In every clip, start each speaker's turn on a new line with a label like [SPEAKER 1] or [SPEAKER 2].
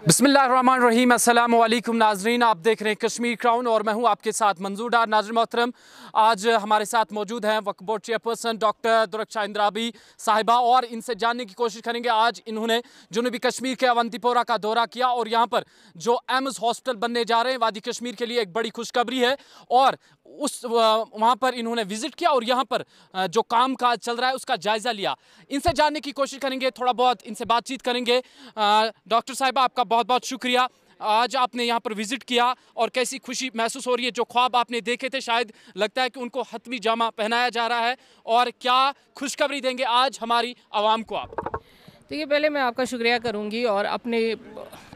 [SPEAKER 1] बसमिलीम अल्लाम नाजरीन आप देख रहे हैं कश्मीर क्राउन और मैं हूं आपके साथ मंजूर डार नाजर मोहतरम आज हमारे साथ मौजूद हैं Waqf board chairperson doctor Darakhshan Andrabi साहिबा और इनसे जानने की कोशिश करेंगे आज इन्होंने जनूबी कश्मीर के अवंतीपोरा का दौरा किया और यहाँ पर जो एम्स हॉस्पिटल बनने जा रहे हैं वादी कश्मीर के लिए एक बड़ी खुशखबरी है और उस वहाँ पर इन्होंने विजिट किया और यहाँ पर जो काम काज चल रहा है उसका जायज़ा लिया इनसे जानने की कोशिश करेंगे थोड़ा बहुत इनसे बातचीत करेंगे डॉक्टर साहब आपका बहुत बहुत शुक्रिया आज आपने यहाँ पर विज़िट किया और कैसी खुशी महसूस हो रही है जो ख्वाब आपने देखे थे शायद लगता है कि उनको हतमी जामा पहनाया जा रहा है और क्या खुशखबरी देंगे आज हमारी आवाम को आप
[SPEAKER 2] तो ये पहले मैं आपका शुक्रिया करूँगी और अपने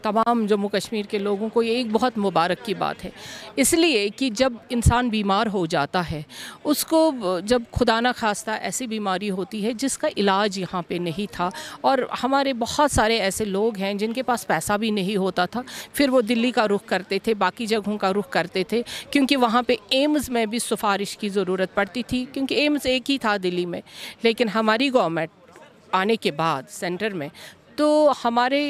[SPEAKER 2] तमाम जम्मू कश्मीर के लोगों को ये एक बहुत मुबारक की बात है इसलिए कि जब इंसान बीमार हो जाता है उसको जब खुदा ना खास्ता ऐसी बीमारी होती है जिसका इलाज यहाँ पे नहीं था और हमारे बहुत सारे ऐसे लोग हैं जिनके पास पैसा भी नहीं होता था फिर वो दिल्ली का रुख करते थे बाकी जगहों का रुख करते थे क्योंकि वहाँ पर एम्स में भी सिफारिश की ज़रूरत पड़ती थी क्योंकि एम्स एक ही था दिल्ली में लेकिन हमारी गवर्नमेंट आने के बाद सेंटर में तो हमारे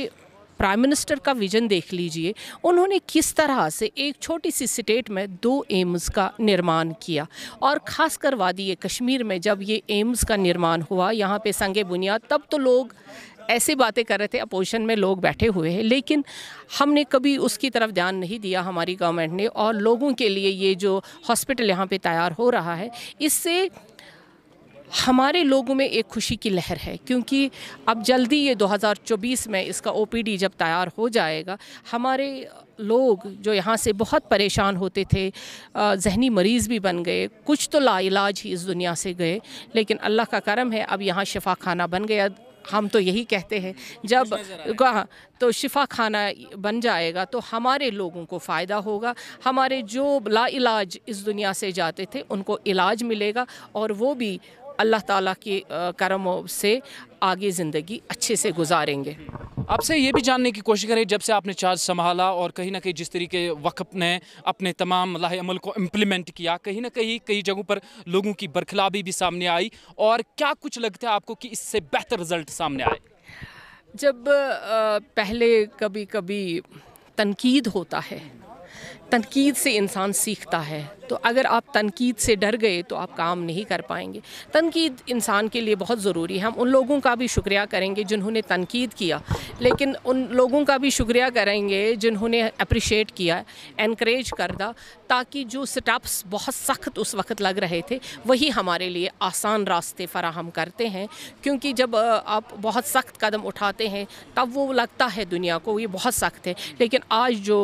[SPEAKER 2] प्राइम मिनिस्टर का विजन देख लीजिए उन्होंने किस तरह से एक छोटी सी स्टेट में दो एम्स का निर्माण किया और ख़ासकर वादी कश्मीर में जब ये एम्स का निर्माण हुआ यहाँ पे संग बुनियाद तब तो लोग ऐसी बातें कर रहे थे अपोजिशन में लोग बैठे हुए हैं लेकिन हमने कभी उसकी तरफ ध्यान नहीं दिया हमारी गवर्नमेंट ने और लोगों के लिए ये जो हॉस्पिटल यहाँ पे तैयार हो रहा है इससे हमारे लोगों में एक खुशी की लहर है क्योंकि अब जल्दी ये 2024 में इसका ओपीडी जब तैयार हो जाएगा हमारे लोग जो यहाँ से बहुत परेशान होते थे जहनी मरीज़ भी बन गए कुछ तो लाइलाज ही इस दुनिया से गए लेकिन अल्लाह का करम है अब यहाँ शफा खाना बन गया हम तो यही कहते हैं जब हाँ, तो शिफा खाना बन जाएगा तो हमारे लोगों को फ़ायदा होगा हमारे जो लाइलाज इस दुनिया से जाते थे उनको इलाज मिलेगा और वो भी अल्लाह ताला के करम से
[SPEAKER 1] आगे ज़िंदगी अच्छे से गुजारेंगे आपसे ये भी जानने की कोशिश करें जब से आपने चार्ज संभाला और कहीं ना कहीं जिस तरीके वक़्त ने अपने तमाम लाह अमल को इम्प्लीमेंट किया कहीं ना कहीं कई जगहों पर लोगों की बरखलाबी भी सामने आई और क्या कुछ लगता है आपको कि इससे बेहतर रिज़ल्ट सामने आए
[SPEAKER 2] जब पहले कभी कभी तनकीद होता है तनकीद से इंसान सीखता है तो अगर आप तनकीद से डर गए तो आप काम नहीं कर पाएंगे तनकीद इंसान के लिए बहुत ज़रूरी है हम उन लोगों का भी शुक्रिया करेंगे जिन्होंने तनकीद किया लेकिन उन लोगों का भी शुक्रिया करेंगे जिन्होंने अप्रिशिएट किया इनक्रेज कर दा ताकि जो स्टेप्स बहुत सख्त उस वक्त लग रहे थे वही हमारे लिए आसान रास्ते फराहम करते हैं क्योंकि जब आप बहुत सख्त कदम उठाते हैं तब वो लगता है दुनिया को ये बहुत सख्त है लेकिन आज जो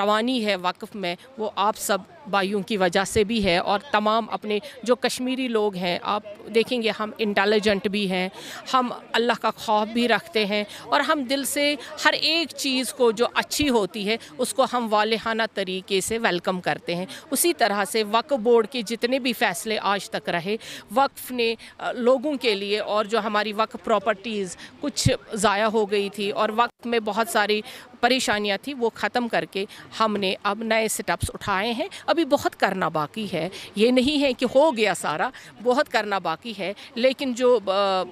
[SPEAKER 2] रवानी है वक्फ में वो आप सब बायों की वजह से भी है और तमाम अपने जो कश्मीरी लोग हैं आप देखेंगे हम इंटेलिजेंट भी हैं हम अल्लाह का खौफ भी रखते हैं और हम दिल से हर एक चीज़ को जो अच्छी होती है उसको हम वालहाना तरीके से वेलकम करते हैं उसी तरह से वक्फ बोर्ड के जितने भी फैसले आज तक रहे वक्फ ने लोगों के लिए और जो हमारी वक्फ प्रॉपर्टीज़ कुछ ज़ाया हो गई थी और वक्फ में बहुत सारी परेशानियां थी वो ख़त्म करके हमने अब नए स्टेप्स उठाए हैं अभी बहुत करना बाकी है ये नहीं है कि हो गया सारा बहुत करना बाकी है लेकिन जो आ,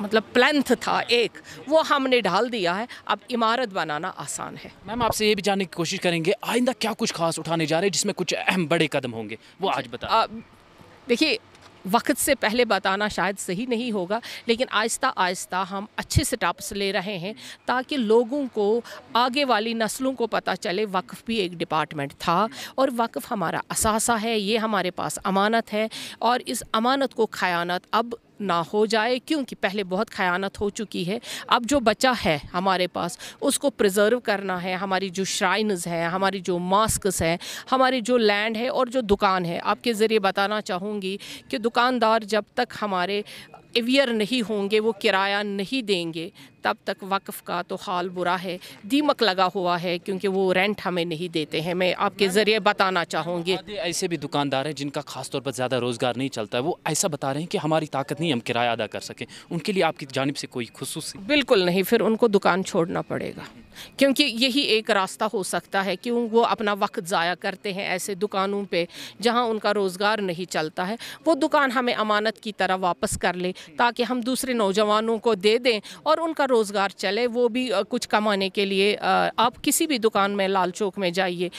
[SPEAKER 2] मतलब प्लेंथ था एक वो हमने ढाल दिया है अब इमारत
[SPEAKER 1] बनाना आसान है मैम आपसे ये भी जानने की कोशिश करेंगे आइंदा क्या कुछ खास उठाने जा रहे हैं जिसमें कुछ अहम बड़े कदम होंगे वो आज बता
[SPEAKER 2] देखिए वक्त से पहले बताना शायद सही नहीं होगा लेकिन आहिस्ता आहिस्ता हम अच्छे स्टाप्स ले रहे हैं ताकि लोगों को आगे वाली नस्लों को पता चले वक्फ़ भी एक डिपार्टमेंट था और वक्फ़ हमारा असासा है ये हमारे पास अमानत है और इस अमानत को खयानत अब ना हो जाए क्योंकि पहले बहुत खयानत हो चुकी है अब जो बचा है हमारे पास उसको प्रिजर्व करना है हमारी जो श्राइनस हैं हमारी जो मास्कस हैं हमारी जो लैंड है और जो दुकान है आपके ज़रिए बताना चाहूँगी कि दुकानदार जब तक हमारे अवेयर नहीं होंगे वो किराया नहीं देंगे तब तक वक्फ का तो हाल बुरा है दीमक लगा हुआ है क्योंकि वो रेंट हमें नहीं देते हैं मैं आपके ज़रिए बताना चाहूँगी
[SPEAKER 1] ऐसे भी दुकानदार हैं जिनका खास तौर पर ज़्यादा रोज़गार नहीं चलता है वो ऐसा बता रहे हैं कि हमारी ताकत नहीं हम किराया अदा कर सकें उनके लिए आपकी जानब से कोई खसूस
[SPEAKER 2] बिल्कुल नहीं फिर उनको दुकान छोड़ना पड़ेगा क्योंकि यही एक रास्ता हो सकता है कि वो अपना वक्त ज़ाया करते हैं ऐसे दुकानों पे जहां उनका रोज़गार नहीं चलता है वो दुकान हमें अमानत की तरह वापस कर ले ताकि हम दूसरे नौजवानों को दे दें और उनका रोज़गार चले वो भी कुछ कमाने के लिए आप किसी भी दुकान में लाल चौक में जाइए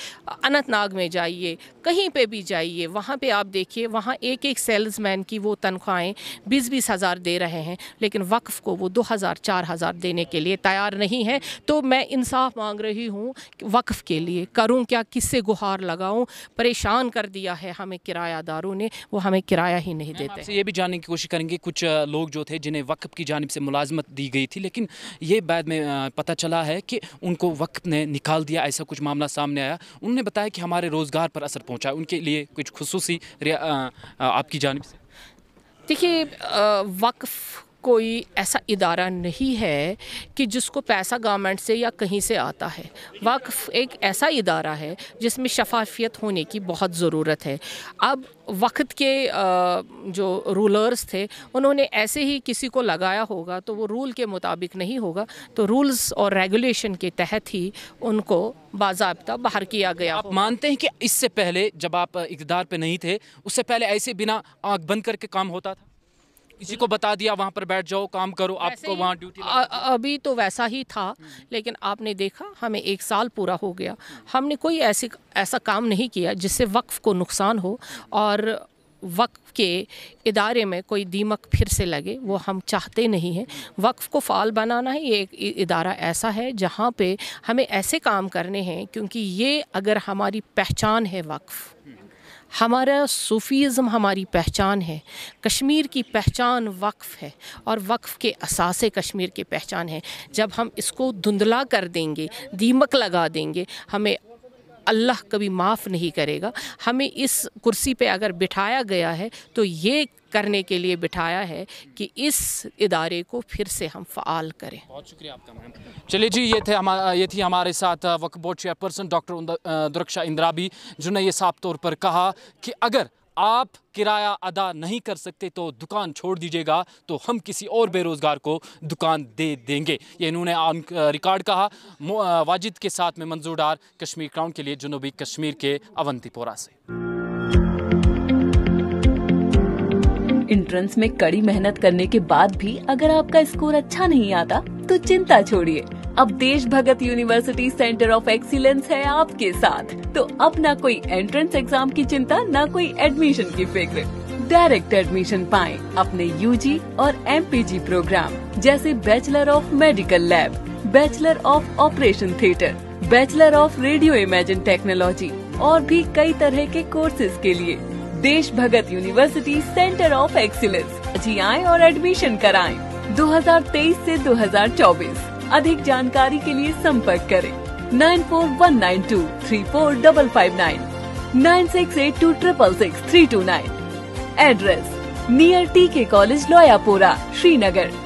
[SPEAKER 2] अनंतनाग में जाइए कहीं पे भी जाइए वहाँ पे आप देखिए वहाँ एक एक सेल्समैन की वो तनख्वाहें बीस बीस हज़ार दे रहे हैं लेकिन वक्फ को वो दो हज़ार चार हज़ार देने के लिए तैयार नहीं है तो मैं इंसाफ मांग रही हूँ वक्फ के लिए करूँ क्या किससे गुहार लगाऊँ परेशान कर दिया है हमें किरायादारों ने वो हमें किराया ही
[SPEAKER 1] नहीं देते ये भी जानने की कोशिश करेंगे कुछ लोग जो थे जिन्हें वक्फ की जानब से मुलाजमत दी गई थी लेकिन लेकिन ये बाद में पता चला है कि उनको वक्त ने निकाल दिया ऐसा कुछ मामला सामने आया उन्होंने बताया कि हमारे रोज़गार पर असर पहुँचा उनके लिए कुछ खसूसी आपकी जानब से
[SPEAKER 2] देखिए वक्फ़ कोई ऐसा इदारा नहीं है कि जिसको पैसा गवर्नमेंट से या कहीं से आता है वक्फ एक ऐसा इदारा है जिसमें शफाफियत होने की बहुत ज़रूरत है अब वक्त के जो रूलर्स थे उन्होंने ऐसे ही किसी को लगाया होगा तो वो रूल के मुताबिक नहीं होगा तो रूल्स और रेगुलेशन के तहत ही उनको बाबा बाहर किया गया
[SPEAKER 1] आप मानते हैं कि इससे पहले जब आप इकदार पे नहीं थे उससे पहले ऐसे बिना आँख बंद करके काम होता था किसी को बता दिया वहाँ पर बैठ जाओ काम करो आपको वहाँ ड्यूटी
[SPEAKER 2] अभी तो वैसा ही था हम्म। लेकिन आपने देखा हमें एक साल पूरा हो गया हमने कोई ऐसी ऐसा काम नहीं किया जिससे वक्फ को नुकसान हो और वक्फ के इदारे में कोई दीमक फिर से लगे वो हम चाहते नहीं हैं वक्फ को फाल बनाना है ये एक इदारा ऐसा है जहाँ पे हमें ऐसे काम करने हैं क्योंकि ये अगर हमारी पहचान है वक्फ़ हमारा सूफ़ीज़म हमारी पहचान है कश्मीर की पहचान वक्फ़ है और वक्फ़ के असासे कश्मीर की पहचान है जब हम इसको धुंधला कर देंगे दीमक लगा देंगे हमें अल्लाह कभी माफ़ नहीं करेगा हमें इस कुर्सी पे अगर बिठाया गया है तो ये करने के लिए बिठाया है कि इस इदारे को फिर से हम फ़ाल करें बहुत
[SPEAKER 1] शुक्रिया आपका मैम चलिए जी ये थे हमारा ये थी हमारे साथ Waqf board chairperson doctor Darakhshan Andrabi जिन्होंने ये साफ तौर पर कहा कि अगर आप किराया अदा नहीं कर सकते तो दुकान छोड़ दीजिएगा तो हम किसी और बेरोज़गार को दुकान दे देंगे ये इन्होंने रिकॉर्ड कहा वाजिद के साथ में मंजूर डार कश्मीर क्राउन के लिए जुनूबी कश्मीर के अवंतीपोरा से
[SPEAKER 2] इंट्रेंस में कड़ी मेहनत करने के बाद भी अगर आपका स्कोर अच्छा नहीं आता तो चिंता छोड़िए अब Desh Bhagat university centre of excellence है आपके साथ तो अब न कोई एंट्रेंस एग्जाम की चिंता न कोई एडमिशन की फिक्र डायरेक्ट एडमिशन पाए अपने यूजी और एमपीजी प्रोग्राम जैसे bachelor of medical lab bachelor of operation theatre bachelor of radio imagine technology और भी कई तरह के कोर्सेज के लिए Desh Bhagat university centre of excellence जी आए और एडमिशन कराएं 2023 से 2024 अधिक जानकारी के लिए संपर्क करें nine four one nine two three four double five nine nine six eight two triple six three two nine address near T K college Lawaypora Srinagar